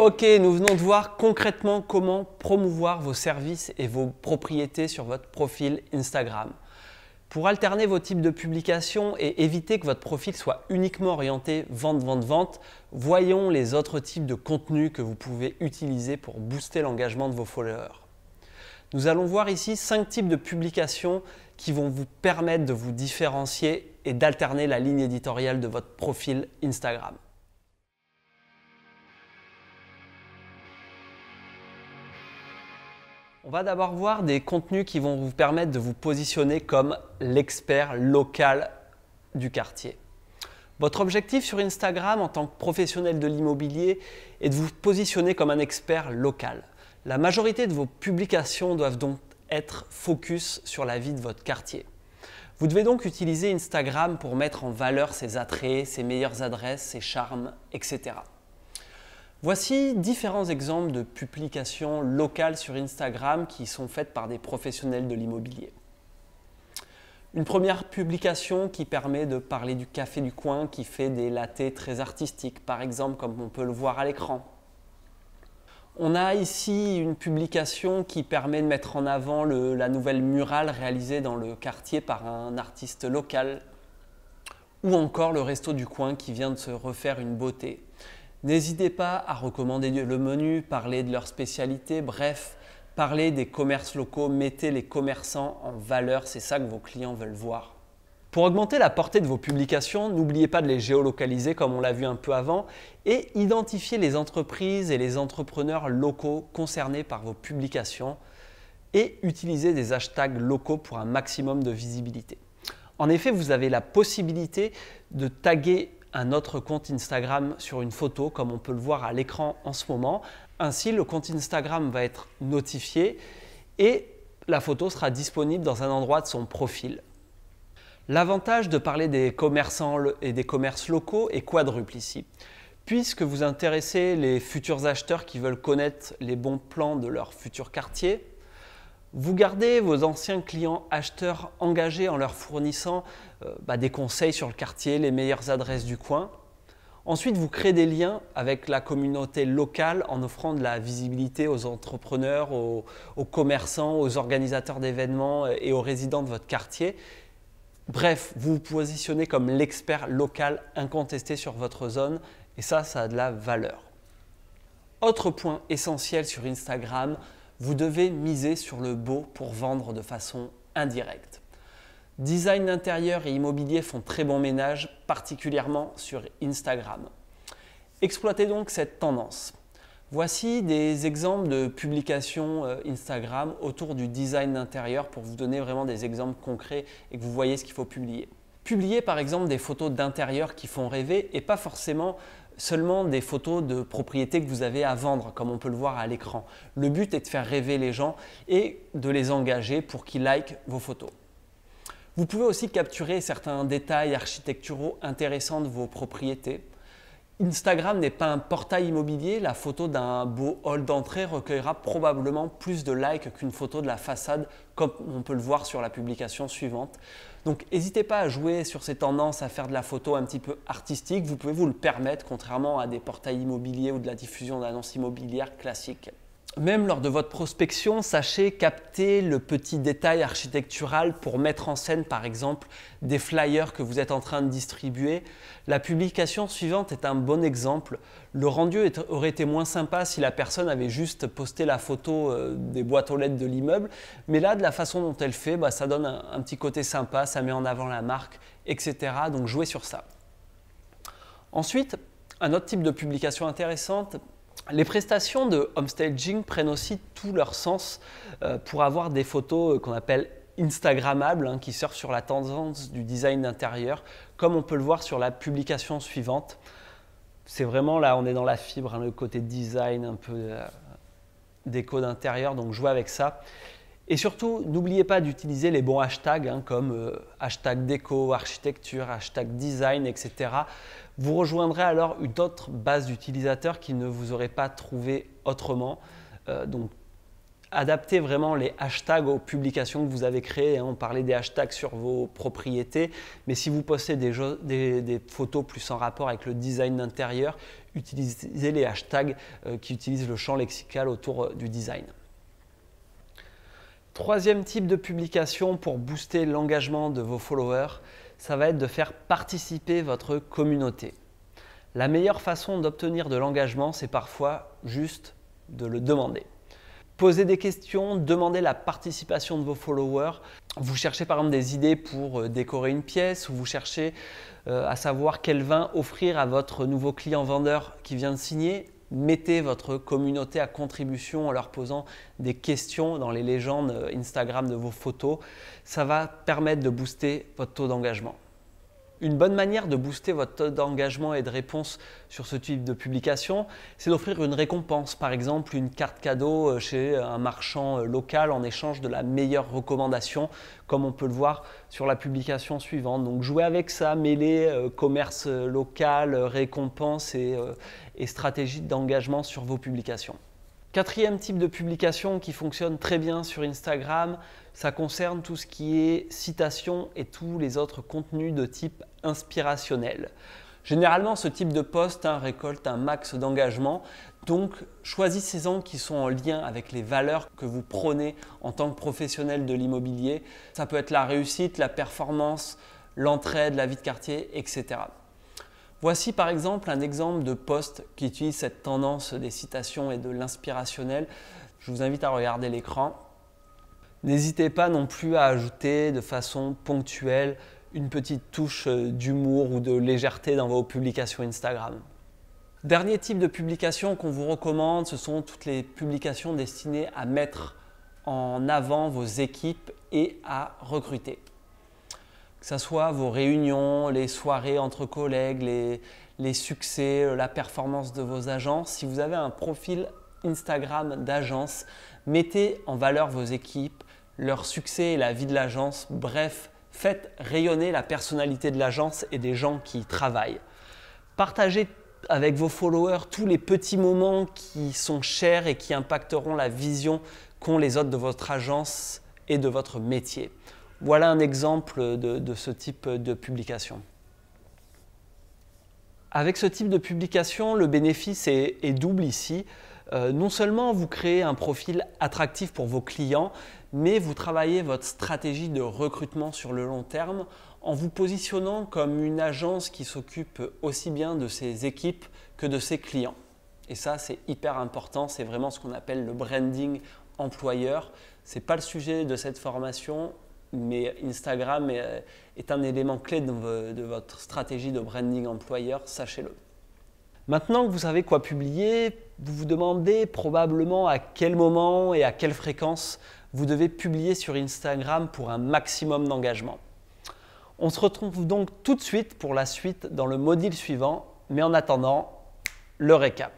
Ok, nous venons de voir concrètement comment promouvoir vos services et vos propriétés sur votre profil Instagram. Pour alterner vos types de publications et éviter que votre profil soit uniquement orienté vente, vente, vente, voyons les autres types de contenus que vous pouvez utiliser pour booster l'engagement de vos followers. Nous allons voir ici 5 types de publications qui vont vous permettre de vous différencier et d'alterner la ligne éditoriale de votre profil Instagram. On va d'abord voir des contenus qui vont vous permettre de vous positionner comme l'expert local du quartier. Votre objectif sur Instagram en tant que professionnel de l'immobilier est de vous positionner comme un expert local. La majorité de vos publications doivent donc être focus sur la vie de votre quartier. Vous devez donc utiliser Instagram pour mettre en valeur ses attraits, ses meilleures adresses, ses charmes, etc. Voici différents exemples de publications locales sur Instagram qui sont faites par des professionnels de l'immobilier. Une première publication qui permet de parler du café du coin qui fait des latés très artistiques, par exemple comme on peut le voir à l'écran. On a ici une publication qui permet de mettre en avant la nouvelle murale réalisée dans le quartier par un artiste local, ou encore le resto du coin qui vient de se refaire une beauté. N'hésitez pas à recommander le menu, parler de leur spécialité, bref, parler des commerces locaux, mettez les commerçants en valeur, c'est ça que vos clients veulent voir. Pour augmenter la portée de vos publications, n'oubliez pas de les géolocaliser comme on l'a vu un peu avant et identifiez les entreprises et les entrepreneurs locaux concernés par vos publications et utilisez des hashtags locaux pour un maximum de visibilité. En effet, vous avez la possibilité de taguer un autre compte Instagram sur une photo, comme on peut le voir à l'écran en ce moment. Ainsi, le compte Instagram va être notifié et la photo sera disponible dans un endroit de son profil. L'avantage de parler des commerçants et des commerces locaux est quadruple ici. Puisque vous intéressez les futurs acheteurs qui veulent connaître les bons plans de leur futur quartier, vous gardez vos anciens clients acheteurs engagés en leur fournissant euh, bah, des conseils sur le quartier, les meilleures adresses du coin. Ensuite, vous créez des liens avec la communauté locale en offrant de la visibilité aux entrepreneurs, aux, aux commerçants, aux organisateurs d'événements euh, et aux résidents de votre quartier. Bref, vous vous positionnez comme l'expert local incontesté sur votre zone et ça, ça a de la valeur. Autre point essentiel sur Instagram, vous devez miser sur le beau pour vendre de façon indirecte. Design d'intérieur et immobilier font très bon ménage, particulièrement sur Instagram. Exploitez donc cette tendance. Voici des exemples de publications euh, Instagram autour du design d'intérieur pour vous donner vraiment des exemples concrets et que vous voyez ce qu'il faut publier. Publiez par exemple des photos d'intérieur qui font rêver et pas forcément seulement des photos de propriétés que vous avez à vendre, comme on peut le voir à l'écran. Le but est de faire rêver les gens et de les engager pour qu'ils likent vos photos. Vous pouvez aussi capturer certains détails architecturaux intéressants de vos propriétés. Instagram n'est pas un portail immobilier, la photo d'un beau hall d'entrée recueillera probablement plus de likes qu'une photo de la façade comme on peut le voir sur la publication suivante. Donc n'hésitez pas à jouer sur ces tendances à faire de la photo un petit peu artistique, vous pouvez vous le permettre contrairement à des portails immobiliers ou de la diffusion d'annonces immobilières classiques. Même lors de votre prospection, sachez capter le petit détail architectural pour mettre en scène par exemple des flyers que vous êtes en train de distribuer. La publication suivante est un bon exemple. Le rendu aurait été moins sympa si la personne avait juste posté la photo euh, des boîtes aux lettres de l'immeuble, mais là de la façon dont elle fait, bah, ça donne un petit côté sympa, ça met en avant la marque, etc. Donc jouez sur ça. Ensuite, un autre type de publication intéressante, les prestations de homestaging prennent aussi tout leur sens euh, pour avoir des photos euh, qu'on appelle Instagrammables, hein, qui surfent sur la tendance du design d'intérieur, comme on peut le voir sur la publication suivante. C'est vraiment là, on est dans la fibre, hein, le côté design, un peu euh, déco d'intérieur, donc jouer avec ça. Et surtout, n'oubliez pas d'utiliser les bons hashtags hein, comme euh, hashtag déco, architecture, hashtag design, etc. Vous rejoindrez alors une autre base d'utilisateurs qui ne vous aurait pas trouvé autrement. Euh, donc, adaptez vraiment les hashtags aux publications que vous avez créées. Hein. On parlait des hashtags sur vos propriétés, mais si vous postez des, photos plus en rapport avec le design d'intérieur, utilisez les hashtags euh, qui utilisent le champ lexical autour du design. Troisième type de publication pour booster l'engagement de vos followers, ça va être de faire participer votre communauté. La meilleure façon d'obtenir de l'engagement, c'est parfois juste de le demander. Posez des questions, demandez la participation de vos followers. Vous cherchez par exemple des idées pour euh, décorer une pièce ou vous cherchez euh, à savoir quel vin offrir à votre nouveau client vendeur qui vient de signer mettez votre communauté à contribution en leur posant des questions dans les légendes Instagram de vos photos. Ça va permettre de booster votre taux d'engagement. Une bonne manière de booster votre taux d'engagement et de réponse sur ce type de publication, c'est d'offrir une récompense, par exemple une carte cadeau euh, chez un marchand euh, local en échange de la meilleure recommandation, comme on peut le voir sur la publication suivante. Donc jouez avec ça, mêlez euh, commerce local, récompense et stratégie d'engagement sur vos publications. Quatrième type de publication qui fonctionne très bien sur Instagram, ça concerne tout ce qui est citation et tous les autres contenus de type inspirationnel. Généralement, ce type de poste hein, récolte un max d'engagement, donc choisissez-en qui sont en lien avec les valeurs que vous prenez en tant que professionnel de l'immobilier. Ça peut être la réussite, la performance, l'entraide, la vie de quartier, etc. Voici par exemple un exemple de post qui utilise cette tendance des citations et de l'inspirationnel. Je vous invite à regarder l'écran. N'hésitez pas non plus à ajouter de façon ponctuelle une petite touche d'humour ou de légèreté dans vos publications Instagram. Dernier type de publication qu'on vous recommande, ce sont toutes les publications destinées à mettre en avant vos équipes et à recruter que ce soit vos réunions, les soirées entre collègues, les, succès, euh, la performance de vos agences. Si vous avez un profil Instagram d'agence, mettez en valeur vos équipes, leur succès et la vie de l'agence. Bref, faites rayonner la personnalité de l'agence et des gens qui y travaillent. Partagez avec vos followers tous les petits moments qui sont chers et qui impacteront la vision qu'ont les autres de votre agence et de votre métier. Voilà un exemple de, ce type de publication. Avec ce type de publication, le bénéfice est, double ici. Euh, non seulement vous créez un profil attractif pour vos clients, mais vous travaillez votre stratégie de recrutement sur le long terme en vous positionnant comme une agence qui s'occupe aussi bien de ses équipes que de ses clients. Et ça, c'est hyper important, c'est vraiment ce qu'on appelle le branding employeur. Ce n'est pas le sujet de cette formation, mais Instagram est, un élément clé de, de, votre stratégie de branding employeur, sachez-le. Maintenant que vous savez quoi publier, vous vous demandez probablement à quel moment et à quelle fréquence vous devez publier sur Instagram pour un maximum d'engagement. On se retrouve donc tout de suite pour la suite dans le module suivant, mais en attendant, le récap.